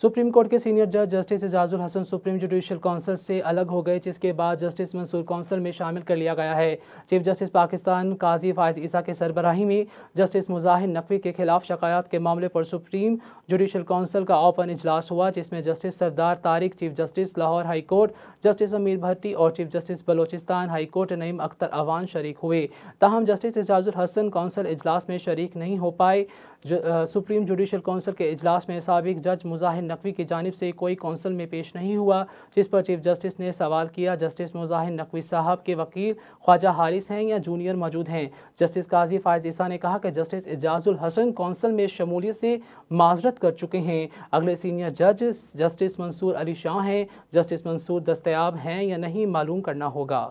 supreme court के senior जज justice Ijazul Hasan supreme judicial council से अलग हो गए जिसके बाद जस्टिस मंसूर काउंसिल में शामिल कर लिया गया है चीफ जस्टिस पाकिस्तान काजी फायज ईसा के सरबराही में जस्टिस मुजाहिर नकवी के खिलाफ शिकायत के मामले पर सुप्रीम जुडिशल काउंसिल का ओपन इजलास हुआ जिसमें justice Sardar Tariq chief justice Lahore high court justice Ameer Bhatti और chief justice Balochistan high court Naeem Akhtar Awan शरीक हुए तहम जस्टिस एजाजुल हसन काउंसिल इजलास में शरीक नहीं हो पाए सुप्रीम जुडिशल काउंसिल के अजलास में सबक जज मुजाहिर नकवी की जानब से कोई काउंसिल में पेश नहीं हुआ जिस पर चीफ जस्टिस ने सवाल किया जस्टिस मुजाहिर नकवी साहब के वकील ख्वाजा हारिस हैं या जूनियर मौजूद हैं जस्टिस काजी फायज ईसा ने कहा कि जस्टिस एजाजुल हसन काउंसिल में शमूलियत से माजरत कर चुके हैं अगले सीनियर जज जस्टिस मंसूर अली शाह हैं जस्टिस मंसूर दस्तयाब हैं या नहीं मालूम करना होगा